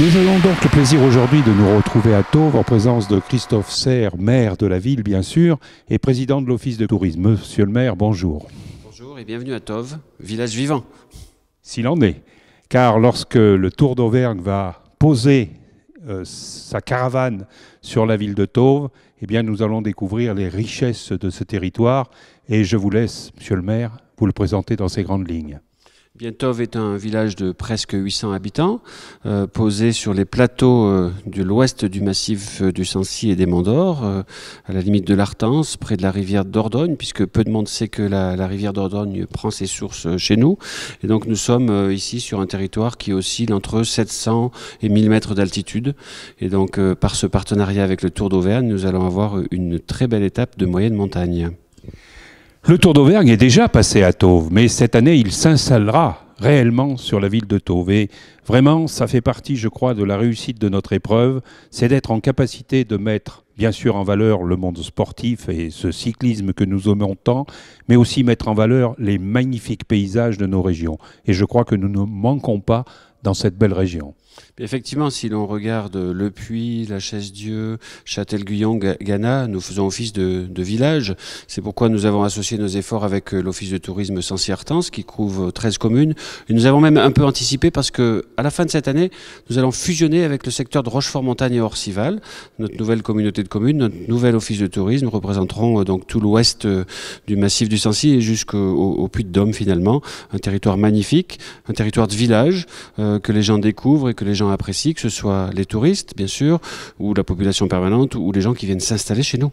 Nous avons donc le plaisir aujourd'hui de nous retrouver à Tauve en présence de Christophe Serre, maire de la ville bien sûr, et président de l'Office de tourisme. Monsieur le maire, bonjour. Bonjour et bienvenue à Tauve, village vivant. S'il en est, car lorsque le Tour d'Auvergne va poser euh, sa caravane sur la ville de Tauve, eh bien nous allons découvrir les richesses de ce territoire et je vous laisse, monsieur le maire, vous le présenter dans ses grandes lignes. Bientov est un village de presque 800 habitants, euh, posé sur les plateaux euh, de l'ouest du massif euh, du Sancy et des Monts d'Or, à la limite de l'Artense, près de la rivière Dordogne, puisque peu de monde sait que la, la rivière Dordogne prend ses sources chez nous. Et donc nous sommes ici sur un territoire qui oscille entre 700 et 1000 mètres d'altitude. Et donc par ce partenariat avec le Tour d'Auvergne, nous allons avoir une très belle étape de moyenne montagne. Le Tour d'Auvergne est déjà passé à Tauve, mais cette année, il s'installera réellement sur la ville de Tauve. Et vraiment, ça fait partie, je crois, de la réussite de notre épreuve, c'est d'être en capacité de mettre, bien sûr, en valeur le monde sportif et ce cyclisme que nous aimons tant, mais aussi mettre en valeur les magnifiques paysages de nos régions. Et je crois que nous ne manquons pas dans cette belle région. Effectivement, si l'on regarde Le Puy, La Chaise-Dieu, Châtel-Guyon, Ghana, nous faisons office de, village. C'est pourquoi nous avons associé nos efforts avec euh, l'Office de tourisme Sancy-Artens, qui couvre 13 communes. Et nous avons même un peu anticipé parce que, à la fin de cette année, nous allons fusionner avec le secteur de Rochefort-Montagne et Orcival. Notre nouvelle communauté de communes, notre nouvel office de tourisme nous représenterons euh, donc tout l'ouest euh, du massif du Sancy et jusqu'au au, Puy-de-Dôme finalement. Un territoire magnifique, un territoire de village que les gens découvrent et que que les gens apprécient, que ce soit les touristes, bien sûr, ou la population permanente, ou les gens qui viennent s'installer chez nous.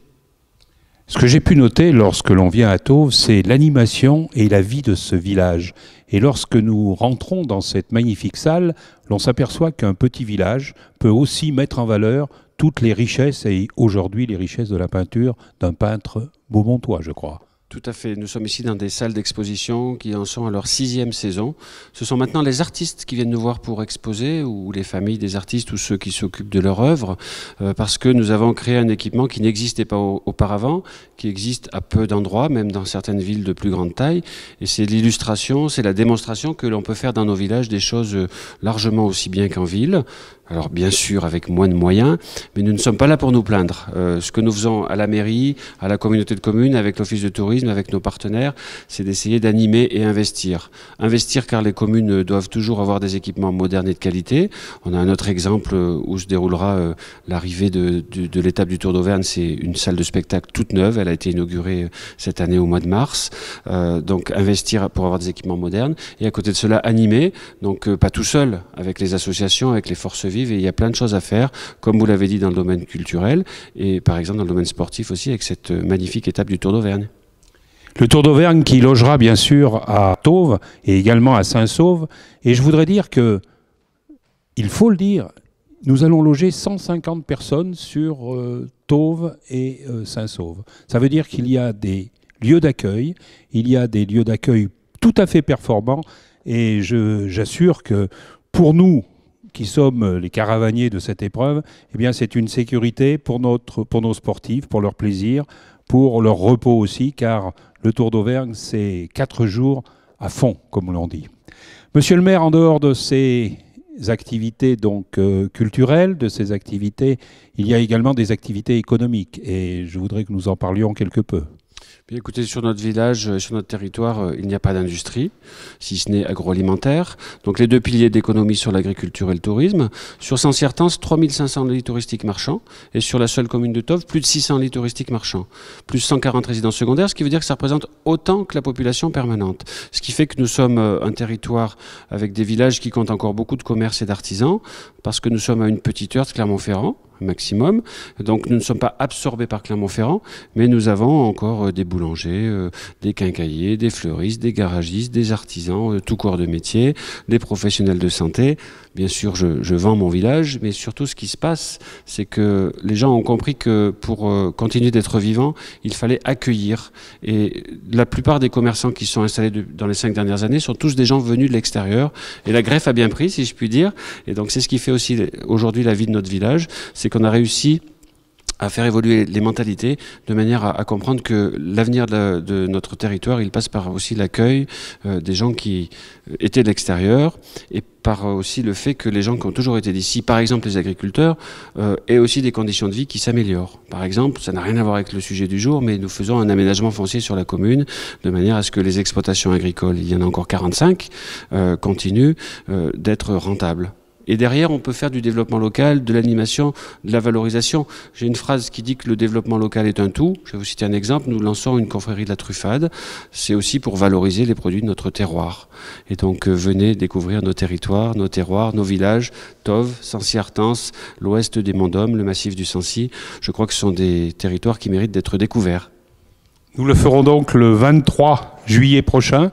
Ce que j'ai pu noter lorsque l'on vient à Tauve, c'est l'animation et la vie de ce village. Et lorsque nous rentrons dans cette magnifique salle, l'on s'aperçoit qu'un petit village peut aussi mettre en valeur toutes les richesses, et aujourd'hui les richesses de la peinture d'un peintre beaumontois, je crois. Tout à fait. Nous sommes ici dans des salles d'exposition qui en sont à leur sixième saison. Ce sont maintenant les artistes qui viennent nous voir pour exposer, ou les familles des artistes, ou ceux qui s'occupent de leur œuvre, euh, parce que nous avons créé un équipement qui n'existait pas auparavant, qui existe à peu d'endroits, même dans certaines villes de plus grande taille. Et c'est l'illustration, c'est la démonstration que l'on peut faire dans nos villages des choses euh, largement aussi bien qu'en ville. Alors bien sûr avec moins de moyens, mais nous ne sommes pas là pour nous plaindre. Euh, ce que nous faisons à la mairie, à la communauté de communes, avec l'office de tourisme, avec nos partenaires, c'est d'essayer d'animer et investir. Investir car les communes doivent toujours avoir des équipements modernes et de qualité. On a un autre exemple euh, où se déroulera euh, l'arrivée de, l'étape du Tour d'Auvergne. C'est une salle de spectacle toute neuve. Elle a été inaugurée cette année au mois de mars. donc investir pour avoir des équipements modernes et à côté de cela animer. Donc pas tout seul, avec les associations, avec les forces et il y a plein de choses à faire, comme vous l'avez dit dans le domaine culturel et par exemple dans le domaine sportif aussi avec cette euh, magnifique étape du Tour d'Auvergne. Le Tour d'Auvergne qui logera bien sûr à Tauve et également à Saint-Sauve. Et je voudrais dire que, il faut le dire, nous allons loger 150 personnes sur euh, Tauve et euh, Saint-Sauve. Ça veut dire qu'il y a des lieux d'accueil, il y a des lieux d'accueil tout à fait performants. Et j'assure que pour nous, qui sommes les caravaniers de cette épreuve, eh bien c'est une sécurité pour, notre, pour nos sportifs, pour leur plaisir, pour leur repos aussi, car le Tour d'Auvergne, c'est quatre jours à fond, comme l'on dit. Monsieur le maire, en dehors de ces activités donc euh, culturelles, de ces activités, il y a également des activités économiques, et je voudrais que nous en parlions quelque peu écoutez, sur notre village, sur notre territoire, euh, il n'y a pas d'industrie, si ce n'est agroalimentaire. Donc les deux piliers d'économie sont l'agriculture et le tourisme. Sur Saint-Certain, 3500 lits touristiques marchands. Et sur la seule commune de Tove, plus de 600 lits touristiques marchands. Plus 140 résidences secondaires, ce qui veut dire que ça représente autant que la population permanente. Ce qui fait que nous sommes euh, un territoire avec des villages qui comptent encore beaucoup de commerces et d'artisans, parce que nous sommes à une petite heure de Clermont-Ferrand, maximum. Donc nous ne sommes pas absorbés par Clermont-Ferrand, mais nous avons encore euh, des boulots boulangers, euh, des quincailliers, des fleuristes, des garagistes, des artisans, euh, tout corps de métier, des professionnels de santé. Bien sûr, je, vends mon village, mais surtout ce qui se passe, c'est que les gens ont compris que pour euh, continuer d'être vivants, il fallait accueillir. Et la plupart des commerçants qui sont installés dans les cinq dernières années sont tous des gens venus de l'extérieur. Et la greffe a bien pris, si je puis dire. Et donc c'est ce qui fait aussi aujourd'hui la vie de notre village, c'est qu'on a réussi à faire évoluer les mentalités de manière à, comprendre que l'avenir de, notre territoire, il passe par aussi l'accueil euh, des gens qui euh, étaient de l'extérieur et par aussi le fait que les gens qui ont toujours été d'ici, par exemple les agriculteurs, et euh, aient aussi des conditions de vie qui s'améliorent. Par exemple, ça n'a rien à voir avec le sujet du jour, mais nous faisons un aménagement foncier sur la commune de manière à ce que les exploitations agricoles, il y en a encore 45, continuent d'être rentables. Et derrière, on peut faire du développement local, de l'animation, de la valorisation. J'ai une phrase qui dit que le développement local est un tout. Je vais vous citer un exemple. Nous lançons une confrérie de la truffade. C'est aussi pour valoriser les produits de notre terroir. Et donc, euh, venez découvrir nos territoires, nos terroirs, nos villages, Tove, Sancy-Artens, l'ouest des d'Homme, le massif du Sancy. Je crois que ce sont des territoires qui méritent d'être découverts. Nous le ferons donc le 23 juillet prochain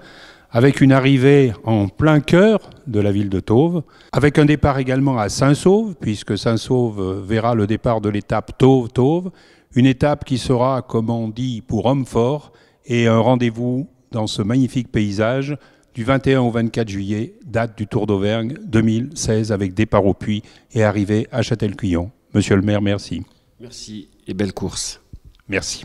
avec une arrivée en plein cœur de la ville de Tauve, avec un départ également à Saint-Sauve, puisque Saint-Sauve euh, verra le départ de l'étape Tauve-Tauve, une étape qui sera, comme on dit, pour hommes forts, et un rendez-vous dans ce magnifique paysage du 21 au 24 juillet, date du Tour d'Auvergne 2016, avec départ au puits et arrivée à Châtel-Cuillon. Monsieur le maire, merci. Merci et belle course. Merci.